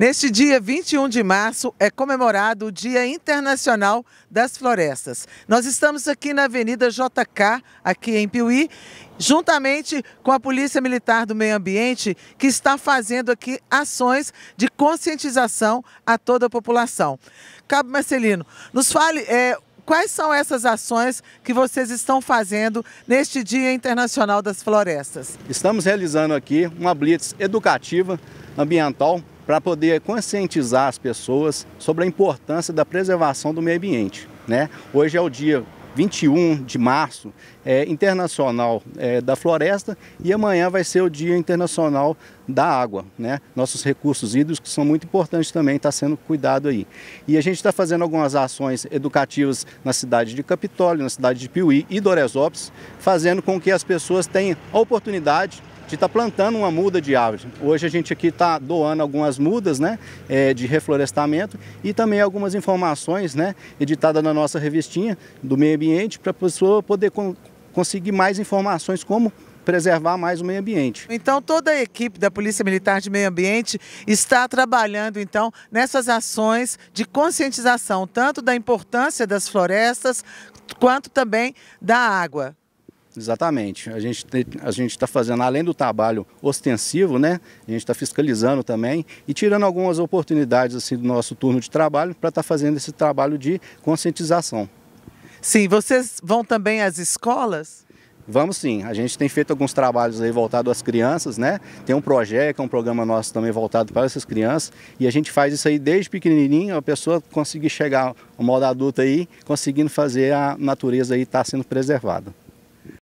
Neste dia 21 de março é comemorado o Dia Internacional das Florestas. Nós estamos aqui na Avenida JK, aqui em Piuí, juntamente com a Polícia Militar do Meio Ambiente, que está fazendo aqui ações de conscientização a toda a população. Cabo Marcelino, nos fale é, quais são essas ações que vocês estão fazendo neste Dia Internacional das Florestas. Estamos realizando aqui uma blitz educativa ambiental para poder conscientizar as pessoas sobre a importância da preservação do meio ambiente. Né? Hoje é o dia 21 de março, é, internacional é, da floresta, e amanhã vai ser o Dia Internacional da Água. Né? Nossos recursos hídricos que são muito importantes também, está sendo cuidado aí. E a gente está fazendo algumas ações educativas na cidade de Capitólio, na cidade de Piuí e Doresópolis, fazendo com que as pessoas tenham a oportunidade de estar tá plantando uma muda de árvore. Hoje a gente aqui está doando algumas mudas né, é, de reflorestamento e também algumas informações né, editadas na nossa revistinha do meio ambiente para a pessoa poder con conseguir mais informações como preservar mais o meio ambiente. Então toda a equipe da Polícia Militar de Meio Ambiente está trabalhando então nessas ações de conscientização, tanto da importância das florestas quanto também da água. Exatamente. A gente a gente está fazendo além do trabalho ostensivo, né? A gente está fiscalizando também e tirando algumas oportunidades assim do nosso turno de trabalho para estar tá fazendo esse trabalho de conscientização. Sim, vocês vão também às escolas? Vamos sim, a gente tem feito alguns trabalhos aí voltados às crianças, né? Tem um projeto, é um programa nosso também voltado para essas crianças e a gente faz isso aí desde pequenininho, a pessoa conseguir chegar ao modo adulto aí, conseguindo fazer a natureza aí estar tá sendo preservada.